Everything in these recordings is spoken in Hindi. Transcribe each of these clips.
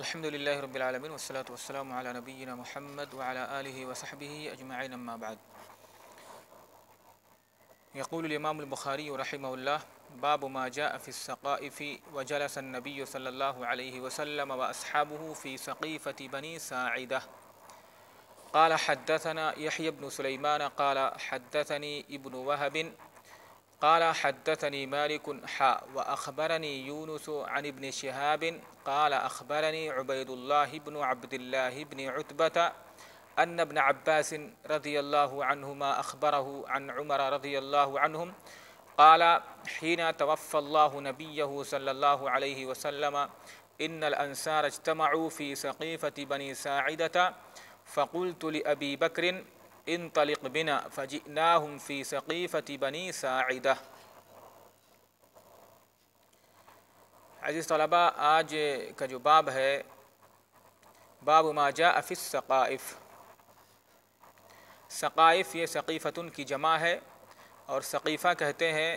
الحمد لله رب العالمين والصلاة والسلام على نبينا محمد وعلى آله وصحبه أجمعين أما بعد يقول الإمام البخاري رحمه الله باب ما جاء في السقائف وجلس النبي صلى الله عليه وسلم وأصحابه في سقيفة بني ساعدة قال حدثنا يحيى بن سليمان قال حدثني ابن وهب قال حدثني مالك حاء وأخبرني يونس عن ابن شهاب قال أخبرني عبيد الله بن عبد الله بن عتبة أن ابن عباس رضي الله عنهما أخبره عن عمر رضي الله عنهم قال حين توفى الله نبيه صلى الله عليه وسلم إن الأنصار اجتمعوا في سقيفة بني ساعدة فقلت لأبي بكر इन तलिक बिना ना हम फ़ी सकीफ़ती बनी सादा अज़ीज़ तलबा आज का जो बाब है बाब माजा अफ़िस सकाइफ़ सकाइफ़ ये सकीफ़तुन की जमा है और सकीफ़ा कहते हैं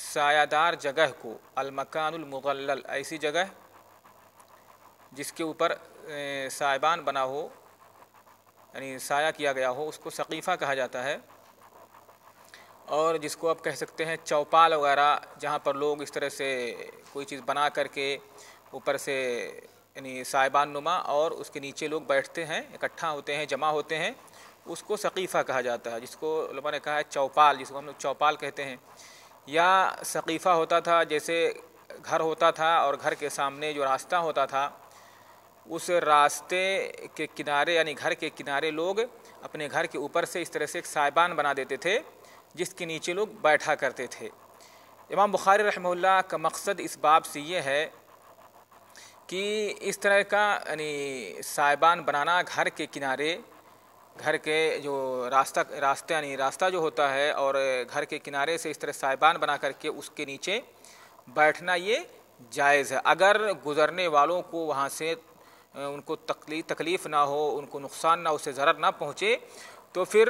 सायादार जगह को अलमकानमगल ऐसी जगह जिसके ऊपर साइबान बना हो यानी साया किया गया हो उसको सकीफ़ा कहा जाता है और जिसको आप कह सकते हैं चौपाल वगैरह जहाँ पर लोग इस तरह से कोई चीज़ बना करके ऊपर से यानी साइबान नुमा और उसके नीचे लोग बैठते हैं इकट्ठा होते हैं जमा होते हैं उसको सकीफ़ा कहा जाता है जिसको लोगों ने कहा है चौपाल जिसको हम लोग चौपाल कहते हैं या सकीफ़ा होता था जैसे घर होता था और घर के सामने जो रास्ता होता था उस रास्ते के किनारे यानी घर के किनारे लोग अपने घर के ऊपर से इस तरह से एक साइबान बना देते थे जिसके नीचे लोग बैठा करते थे इमाम बुखारी रहमल्ला का मकसद इस बाब से ये है कि इस तरह का यानी साइबान बनाना घर के किनारे घर के जो रास्ता रास्ते यानी रास्ता जो होता है और घर के किनारे से इस तरह साइबान बना करके उसके नीचे बैठना ये जायज़ है अगर गुज़रने वालों को वहाँ से उनको तकली तकलीफ़ ना हो उनको नुकसान ना उसे ज़रर ना पहुँचे तो फिर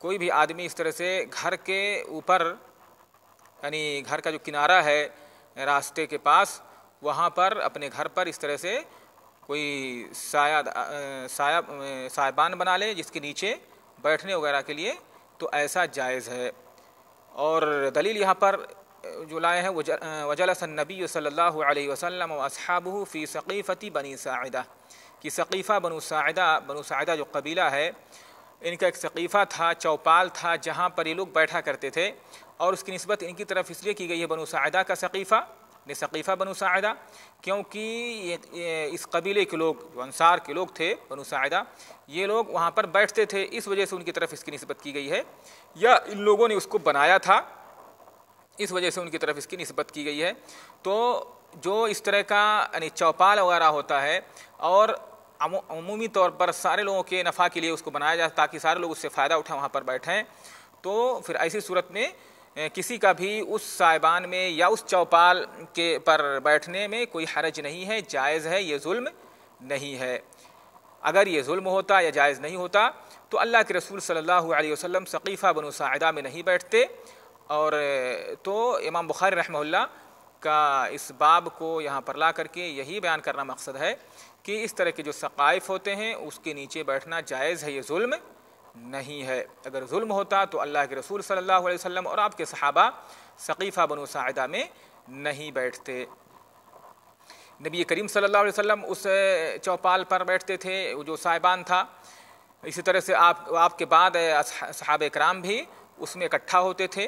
कोई भी आदमी इस तरह से घर के ऊपर यानी घर का जो किनारा है रास्ते के पास वहाँ पर अपने घर पर इस तरह से कोई साया साया सायबान बना ले जिसके नीचे बैठने वगैरह के लिए तो ऐसा जायज़ है और दलील यहाँ पर जो लाए हैं वजलसनबी सल्ला वसलम असहाबू फ़ी सकीफ़ती बनी साहिदा कि सकीफ़ा बनु साहिदा बनु साहिदा जो कबीला है इनका एक सकीफ़ा था चौपाल था जहाँ पर ये लोग बैठा करते थे और उसकी नस्बत इनकी तरफ इसलिए की गई है बनु साहिदा का सकीफ़ा ने सकीफ़ा बनु साहिदा क्योंकि ये, इस कबीले के लोग अनसार के लोग थे बनु साहिदा ये लोग वहाँ पर बैठते थे इस वजह से उनकी तरफ इसकी नस्बत की गई है या इन लोगों ने उसको बनाया था इस वजह से उनकी तरफ इसकी नस्बत की गई है तो जो इस तरह का यानी चौपाल वगैरह होता है और अमूमी तौर पर सारे लोगों के नफ़ा के लिए उसको बनाया जाए ताकि सारे लोग उससे फ़ायदा उठाएं वहाँ पर बैठें तो फिर ऐसी सूरत में किसी का भी उस साहिबान में या उस चौपाल के पर बैठने में कोई हरज नहीं है जायज़ है ये जुल्म नहीं है अगर ये जुल्म होता या जायज़ नहीं होता तो अल्लाह के रसूल सल्लल्लाहु अलैहि वसल्लम सकीफ़ा बनु सायदा में नहीं बैठते और तो इमाम बुखारी रहमल्ला का इस बाब को यहाँ पर ला करके यही बयान करना मकसद है कि इस तरह के जो सकाइफ होते हैं उसके नीचे बैठना जायज़ है ये जुल्म नहीं है अगर जुल्म होता तो अल्लाह के रसूल सल्लल्लाहु अलैहि वसल्लम और आपके सहाबा सकीफ़ा बनो साहिदा में नहीं बैठते नबी करीम सल्लल्लाहु अलैहि वसल्लम उस चौपाल पर बैठते थे जो साहिबान था इसी तरह से आप आपके बाद सहाब कराम भी उसमें इकट्ठा होते थे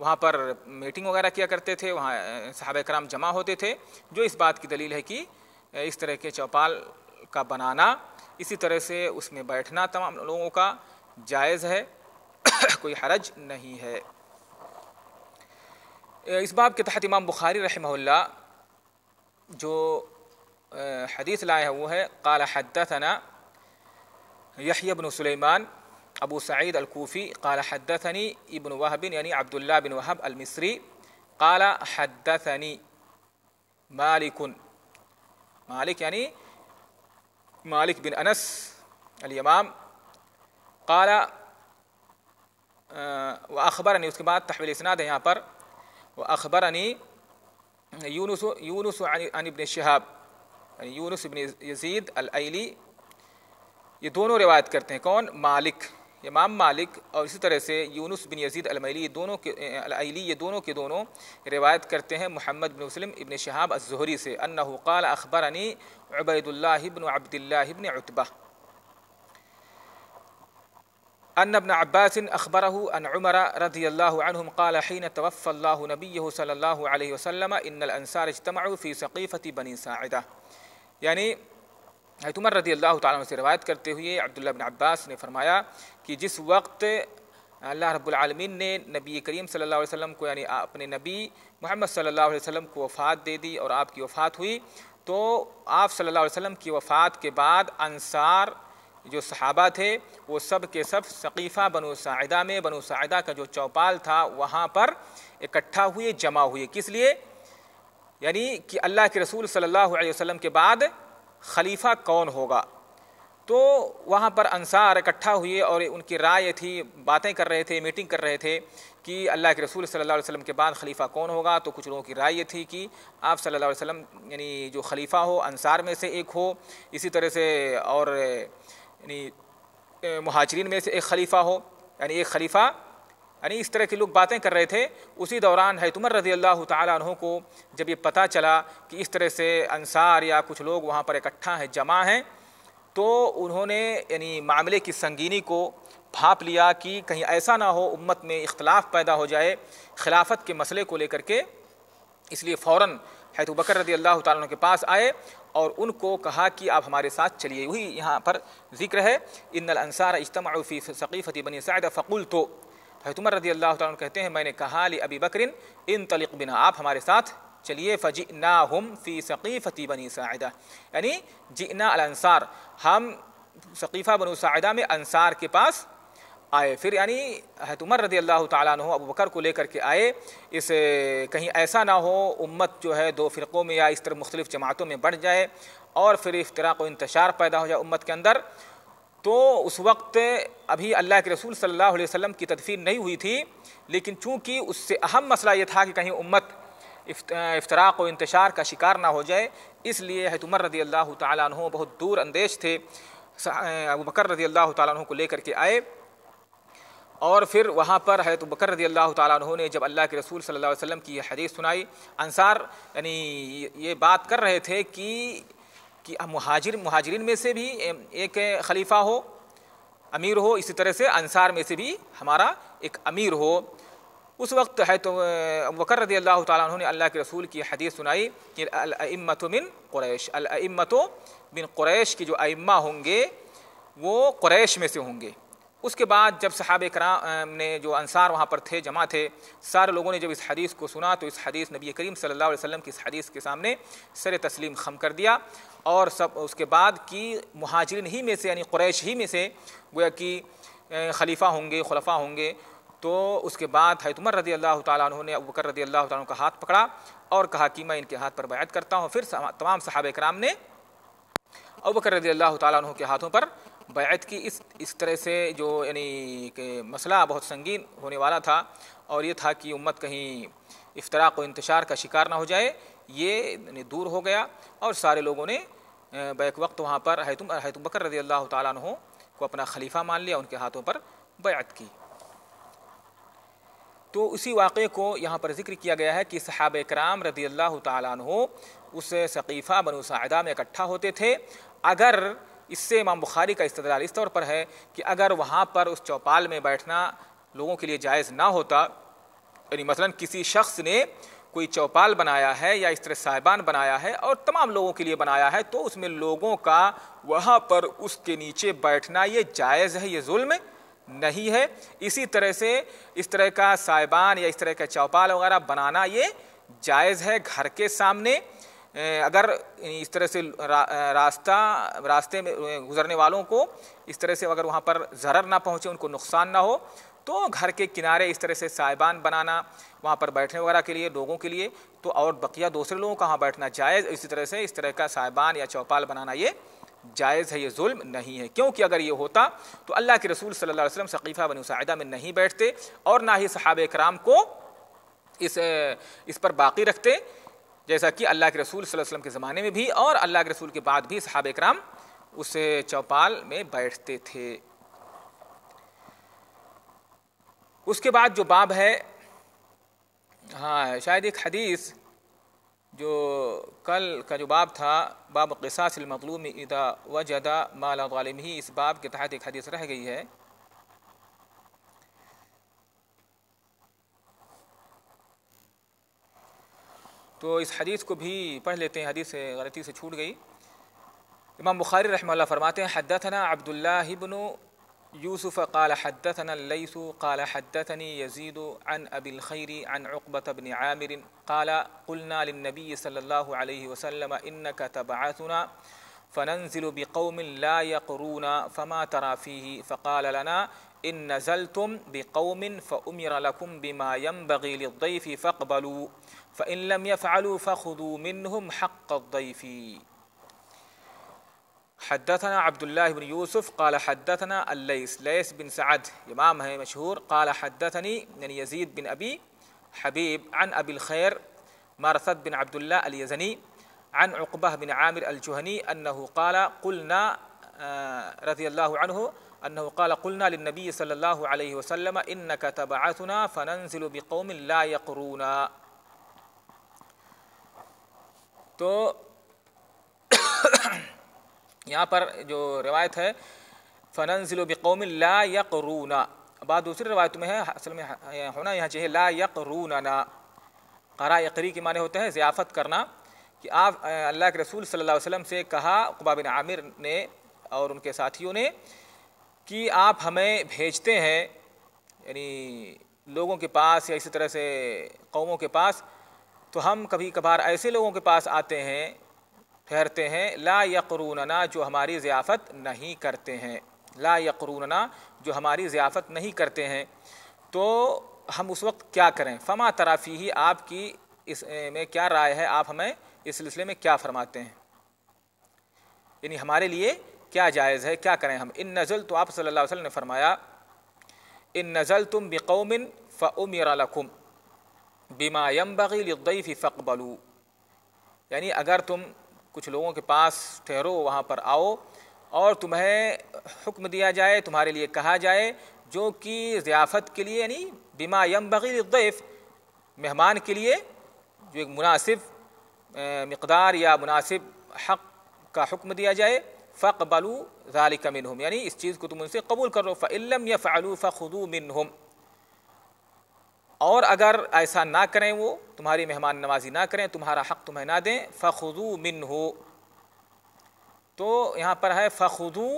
वहाँ पर मीटिंग वगैरह किया करते थे वहाँ साहब कराम जमा होते थे जो इस बात की दलील है कि इस तरह के चौपाल का बनाना इसी तरह से उसमें बैठना तमाम लोगों का जायज़ है कोई हरज नहीं है इस बाब के तहत इमाम बुखारी रहमल्ला जो हदीस लाया है वो है काला हदतना यहिया बन सुलेमान أبو سعيد الكوفي قال حدثني ابن وهب يعني عبد الله بن وهب المصري قال حدثني مالك مالك يعني مالك بن أنس الإمام قال آه، وأخبرني उसके बाद تحويل إسناد है بر وأخبرني يونس يونس عن, عن ابن شهاب يعني يونس بن يزيد الأيلي ये दोनों रिवायत करते हैं कौन मालिक इमाम मालिक और इसी तरह से यूनुस बिन यजीद अलमैली ये दोनों के अलैली ये दोनों के दोनों रिवायत करते हैं मोहम्मद बिन मुस्लिम इबन शहाब अजहरी से अन्ना क़ाल अखबर अनी अबैदुल्लाबन अब्दुल्लाबन अतबा अन अबन अब्बास अखबर अन उमर रदी अल्लाम क़ाल हन तवफ़ल्ला नबी सल्ला वसलम इन अनसार इजतमा फ़ी सकीफ़ती बनी सादा यानी हैतुमर रदी अल्लाह से रवायत करते हुए अब्दुल्ला बिन अब्बास ने फरमाया कि जिस वक्त अल्लाह रब्लमिन ने नबी करीम सल्ला वसम को यानी अपने नबी मोहम्मद सल्ला वसम को वफ़ात दे दी और आपकी वफ़ात हुई तो आप सल्ला वसम की वफ़ात के बाद अंसार जो सहाबा थे वो सब के सब सकीफ़ा बनो साहिदा में बनो साहिदा का जो चौपाल था वहाँ पर इकट्ठा हुए जमा हुए किस लिए यानी कि अल्लाह के रसूल सल्लल्लाहु अलैहि वसल्लम के बाद खलीफा कौन होगा तो वहाँ पर अंसार इकट्ठा हुए और उनकी राय थी बातें कर रहे थे मीटिंग कर रहे थे कि अल्लाह के रसूल सल्लल्लाहु अलैहि वसल्लम के बाद खलीफा कौन होगा तो कुछ लोगों की राय ये थी कि आप सल्लल्लाहु अलैहि वसल्लम यानी जो खलीफा हो अंसार में से एक हो इसी तरह से और यानी महाजरीन में से एक खलीफा हो यानी एक खलीफा यानी इस तरह के लोग बातें कर रहे थे उसी दौरान हैतुमर रजी अल्लाह तु को जब ये पता चला कि इस तरह से अनसार या कुछ लोग वहाँ पर इकट्ठा हैं जमा हैं तो उन्होंने यानी मामले की संगीनी को भाप लिया कि कहीं ऐसा ना हो उम्मत में इख्तलाफ पैदा हो जाए खिलाफत के मसले को लेकर के इसलिए फ़ौर तो बकर रजी अल्लाह तुम के पास आए और उनको कहा कि आप हमारे साथ चलिए वही यहाँ पर जिक्र है इन अनसार इजतमाफ़ी सकीफ़ती बनी सैद फ़कुल तो हजरत उमर रदी अल्लाह तन कहते हैं मैंने कहा अली अबी बकरिन इन तलिक बिना आप हमारे साथ चलिए फ़जी ना हम फ़ी सकीफ़ती बनी सायदा यानी जीना अलंसार हम सकीफ़ा बनु सायदा में अनसार के पास आए फिर यानी हजरत उमर रदी अल्लाह तु अबू बकर को लेकर के आए इस कहीं ऐसा ना हो उम्मत जो है दो फ़िरक़ों में या इस तरह मुख्तलिफ़ जमातों में बढ़ जाए और फिर इफ्तराक व इंतशार पैदा हो जाए उम्मत के अंदर तो उस वक्त अभी अल्लाह के रसूल सल्लल्लाहु अलैहि वसल्लम की तदफीन नहीं हुई थी लेकिन चूँकि उससे अहम मसला ये था कि कहीं उम्मत इफ्तराक व इंतशार का शिकार ना हो जाए इसलिए उमर रदी अल्लाह तहों बहुत दूर अंदेश थे अबू बकर रदी अल्लाह तहों को लेकर के आए और फिर वहाँ पर हजरत बकर रदी अल्लाह तह ने जब अल्लाह के रसूल सल्लल्लाहु अलैहि वसल्लम की हदीस सुनाई अंसार यानी ये बात कर रहे थे कि कि मुहाजिर मुहाजिरीन में से भी एक खलीफा हो अमीर हो इसी तरह से अंसार में से भी हमारा एक अमीर हो उस वक्त है तो वकर रदी अल्लाह तुमने अल्लाह के रसूल की हदीस सुनाई कि अम्मत बिन क्रैश अम्मत बिन क्रैश के जो अम्मा होंगे वो क्रैश में से होंगे उसके बाद जब सहाब कराम ने जो अनसार वहाँ पर थे जमा थे सारे लोगों ने जब इस हदीस को सुना तो इस हदीस नबी करीम सल्लल्लाहु अलैहि वसल्लम की इस हदीस के सामने सर तस्लीम खम कर दिया और सब उसके बाद कि महाजरीन ही में से यानी क्रैश ही में से गोया कि खलीफा होंगे खलफा होंगे तो उसके बाद हैतमर रजी रदी अल्लाह तु ने अबकर रदी अल्लाह तु का हाथ पकड़ा और कहा कि मैं इनके हाथ पर बैत करता हूँ फिर तमाम सहाब कराम ने अबकर रदी अल्लाह तु के हाथों पर बैत की इस इस तरह से जो यानी मसला बहुत संगीन होने वाला था और ये था कि उम्मत कहीं इफ्तराक व इंतशार का शिकार ना हो जाए ये दूर हो गया और सारे लोगों ने बैक वक्त वहाँ पर हैतुम हैतुम बकर रजी अल्लाह तु को अपना खलीफा मान लिया उनके हाथों पर बैत की तो उसी वाक़े को यहाँ पर जिक्र किया गया है कि सहाब कराम रदी अल्लाह तु उस सकीफ़ा बनु में इकट्ठा होते थे अगर इससे इमाम बुखारी का इस्तलाल इस तौर पर है कि अगर वहाँ पर उस चौपाल में बैठना लोगों के लिए जायज़ ना होता यानी मसलन किसी शख्स ने कोई चौपाल बनाया है या इस तरह साहिबान बनाया है और तमाम लोगों के लिए बनाया है तो उसमें लोगों का वहाँ पर उसके नीचे बैठना ये जायज़ है ये जुल्म नहीं है इसी तरह से इस तरह का साहिबान या इस तरह का चौपाल वगैरह बनाना ये जायज़ है घर के सामने अगर इस तरह से रा, रास्ता रास्ते में गुजरने वालों को इस तरह से अगर वहाँ पर ज़रर ना पहुँचे उनको नुकसान ना हो तो घर के किनारे इस तरह से साइबान बनाना वहाँ पर बैठने वगैरह के लिए लोगों के लिए तो और बकिया दूसरे लोगों का वहाँ बैठना जायज़ इसी तरह से इस तरह का साइबान या चौपाल बनाना ये जायज़ है ये जुल्म नहीं है क्योंकि अगर ये होता तो अल्लाह के रसूल सल्लल्लाहु अलैहि वसल्लम सकीफ़ा बन मुसाहिदा में नहीं बैठते और ना ही सहाब कराम को इस इस पर बाकी रखते जैसा कि अल्लाह के रसूल वसल्लम के ज़माने में भी और अल्लाह के रसूल के बाद भी सहाब कराम उस चौपाल में बैठते थे उसके बाद जो बाब है हाँ शायद एक हदीस जो कल का जो बाब था बाब क़सासमतलूम इदा वजदा माला वालम ही इस बाब के तहत एक हदीस रह गई है तो इस हदीस को भी पढ़ लेते हैं हदीस गलती से छूट गई इमाम बुखारी रहमल्ला फरमाते हैं हद्दतना अब्दुल्लाबन यूसुफ़ काल हद्दना लईसु काल हद्दनी यजीद अन अबिल खैरी अन उकबत अबिन आमिर काला कुलना नबी सल्ला वसलम इन का तबासना فننزل بقوم لا يقرون فما ترى فيه فقال لنا إن نزلتم بقوم فأمر لكم بما ينبغي للضيف فاقبلوا فإن لم يفعلوا فخذوا منهم حق الضيف حدثنا عبد الله بن يوسف قال حدثنا الليث ليث بن سعد إمام هي مشهور قال حدثني من يعني يزيد بن أبي حبيب عن أبي الخير مرثد بن عبد الله اليزني عن عقبة بن عامر الجهني أنه قال قلنا رضي الله عنه أنه قال قلنا للنبي صلى الله عليه وسلم إنك تبعثنا فننزل بقوم لا يقرون تو یہاں پر جو روایت ہے फ़नन ज़िलो बकौम ला بعد دوسری روایت میں ہے اصل میں ہونا یہاں چاہیے चाहिए ला यकरूना ना करा معنی के माने होते کرنا कि आप अल्लाह के रसूल सल्लल्लाहु अलैहि वसल्लम से कहा उकबा बिन आमिर ने और उनके साथियों ने कि आप हमें भेजते हैं यानी लोगों के पास या इसी तरह से कौमों के पास तो हम कभी कभार ऐसे लोगों के पास आते हैं ठहरते हैं ला यकरूनना जो हमारी ज़ियाफ़त नहीं करते हैं ला यकरूनना जो हमारी ज़ियाफ़त नहीं करते हैं तो हम उस वक्त क्या करें फमा तराफ़ी ही आपकी इस में क्या राय है आप हमें इस सिलसिले में क्या फरमाते हैं यानी हमारे लिए क्या जायज़ है क्या करें हम इन नज़ल तो आप सल्लल्लाहु अलैहि वसल्लम ने फरमाया इन नज़ल तुम बिकौमिन फ़ुम बीमा यम बगीफ़ी फ़कबलू यानी अगर तुम कुछ लोगों के पास ठहरो वहाँ पर आओ और तुम्हें हुक्म दिया जाए तुम्हारे लिए कहा जाए जो कि ज़ियाफ़त के लिए यानी बीमा यम बगीफ़ मेहमान के लिए जो एक मुनासिब मकदार या मुनासिब हक़ का हुक्म दिया जाए फ़ाकबलू ज़ालिक हम यानी इस चीज़ को तुम उनसे कबूल करो फ़लम या फ़ालू फ़ुदू हम और अगर ऐसा ना करें वो तुम्हारी मेहमान नवाजी ना करें तुम्हारा हक़ तुम्हें ना दें फ़ुदू मिन हो तो यहाँ पर है फ़ुदू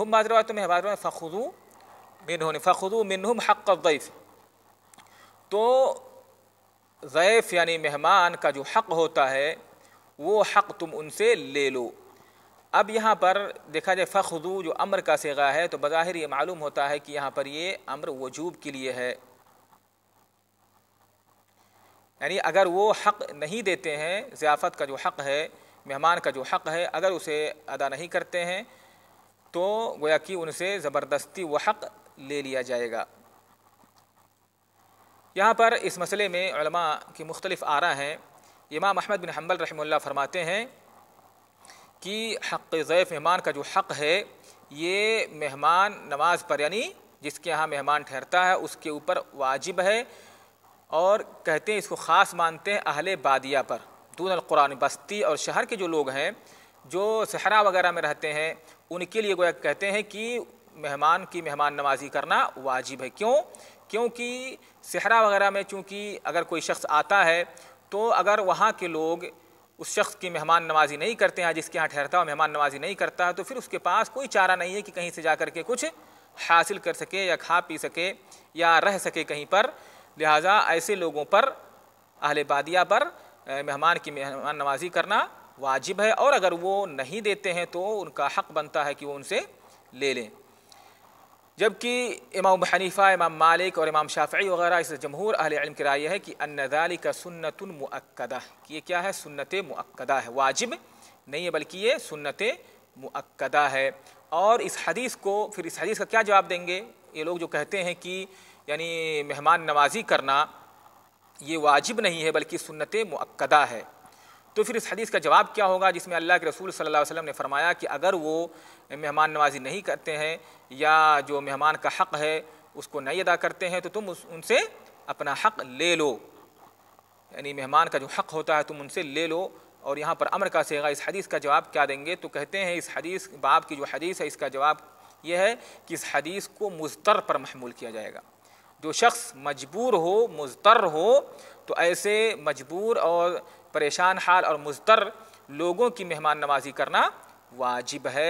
हम बाजरवा तुम्हें बाजर फ़ुदू हो फ़ुदू हम हक़ दैफ़ तो ज़ैफ़ यानी मेहमान का जो हक़ होता है वो हक़ तुम उनसे ले लो अब यहाँ पर देखा जाए फ़खदू जो अम्र का सेगा है तो बज़ाहिर ये मालूम होता है कि यहाँ पर ये अम्र वजूब के लिए है यानी अगर वो हक़ नहीं देते हैं ज़ियाफ़त का जो हक़ है मेहमान का जो हक़ है अगर उसे अदा नहीं करते हैं तो गोया कि उनसे ज़बरदस्ती वो हक़ ले लिया जाएगा यहाँ पर इस मसले में की मुख्तलिफ आरा हैं इमाम अहमद बिन हम्बल रहमल्ला फरमाते हैं कि हक़ ज़ैफ़ मेहमान का जो हक़ है ये मेहमान नमाज पर यानी जिसके यहाँ मेहमान ठहरता है उसके ऊपर वाजिब है और कहते हैं इसको ख़ास मानते हैं अहल बादिया पर दून कुरान बस्ती और शहर के जो लोग हैं जो सहरा वगैरह में रहते हैं उनके लिए गोया कहते हैं कि मेहमान की मेहमान नमाजी करना वाजिब है क्यों क्योंकि सहरा वगैरह में चूँकि अगर कोई शख्स आता है तो अगर वहाँ के लोग उस शख्स की मेहमान नवाजी नहीं करते हैं जिसके यहाँ ठहरता है मेहमान नवाजी नहीं करता है तो फिर उसके पास कोई चारा नहीं है कि कहीं से जा कर के कुछ हासिल कर सके या खा पी सके या रह सके कहीं पर लिहाजा ऐसे लोगों पर अहल बादिया पर मेहमान की मेहमान नवाजी करना वाजिब है और अगर वो नहीं देते हैं तो उनका हक़ बनता है कि वो उनसे ले लें जबकि इमाम हनीफ़ा इमाम मालिक और इमाम शाफ़ी वगैरह इस जमहूर अहल इल्म की राय है कि अनदाली का सुन्नतन मुक्दा कि ये क्या है सुन्नत मुक्दा है वाजिब नहीं है बल्कि ये सुन्नत मुक्दा है और इस हदीस को फिर इस हदीस का क्या जवाब देंगे ये लोग जो कहते हैं कि यानी मेहमान नवाजी करना ये वाजिब नहीं है बल्कि सुन्नत मुक्दा है तो फिर इस हदीस का जवाब क्या होगा जिसमें अल्लाह के रसूल सल्लल्लाहु अलैहि वसल्लम ने फरमाया कि अगर वो मेहमान नवाजी नहीं करते हैं या जो मेहमान का हक़ है उसको नहीं अदा करते हैं तो तुम उस, उनसे अपना हक़ ले लो यानी मेहमान का जो हक़ होता है तुम उनसे ले लो और यहाँ पर अमर का सेगा इस हदीस का जवाब क्या देंगे तो कहते हैं इस हदीस बाब की जो हदीस है इसका जवाब यह है कि इस हदीस को मुस्तर पर महमूल किया जाएगा जो शख्स मजबूर हो मुस्तर हो तो ऐसे मजबूर और परेशान हाल और मुजतर लोगों की मेहमान नवाजी करना वाजिब है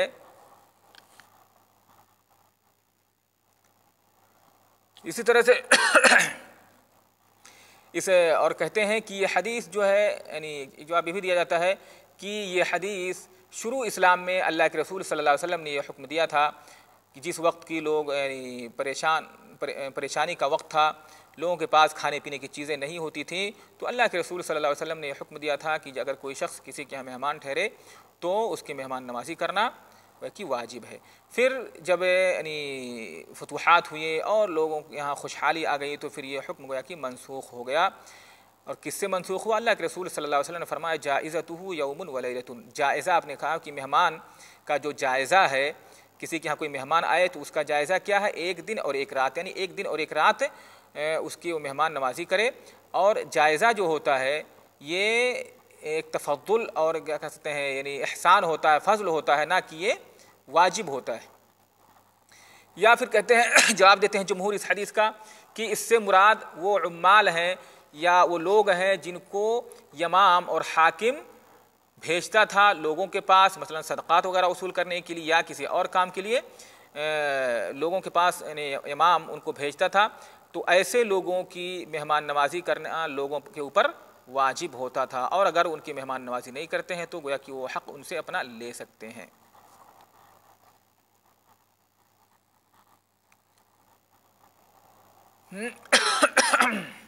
इसी तरह से इसे और कहते हैं कि ये हदीस जो है यानी जवाब भी दिया जाता है कि ये हदीस शुरू इस्लाम में अल्लाह के रसूल सल्लल्लाहु अलैहि वसल्लम ने यह हुक्म दिया था कि जिस वक्त की लोग यानी परेशान परेशानी का वक्त था लोगों के पास खाने पीने की चीज़ें नहीं होती थी तो अल्लाह के रसूल सल्लल्लाहु अलैहि वसल्लम ने हुक्म दिया था कि अगर कोई शख्स किसी के यहाँ मेहमान ठहरे तो उसकी मेहमान नवाजी करना की वाजिब है फिर जब यानी फतवाहत हुए और लोगों के यहाँ खुशहाली आ गई तो फिर ये हुक्म गया कि मनसूख हो गया और किससे मनसूख हुआ अल्लाह के रसूल सल्लल्लाहु अलैहि वसल्लम ने फरमाया जायज़तु यौमन वलैलतुन जायज़ा आपने कहा कि मेहमान का जो जायज़ा है किसी के यहाँ कोई मेहमान आए तो उसका जायज़ा क्या है एक दिन और एक रात यानी एक दिन और एक रात उसकी मेहमान नवाजी करे और जायज़ा जो होता है ये एक तफद्दुल और क्या कह सकते हैं यानी एहसान होता है फजल होता है ना कि ये वाजिब होता है या फिर कहते हैं जवाब देते हैं जमहूर इस हदीस का कि इससे मुराद वो उम्माल हैं या वो लोग हैं जिनको यमाम और हाकिम भेजता था लोगों के पास मसलन सदक़ात वगैरह वसूल करने के लिए या किसी और काम के लिए ए, लोगों के पास यानी इमाम उनको भेजता था तो ऐसे लोगों की मेहमान नवाजी करना लोगों के ऊपर वाजिब होता था और अगर उनकी मेहमान नवाजी नहीं करते हैं तो गोया कि वो हक़ उनसे अपना ले सकते हैं Hmm.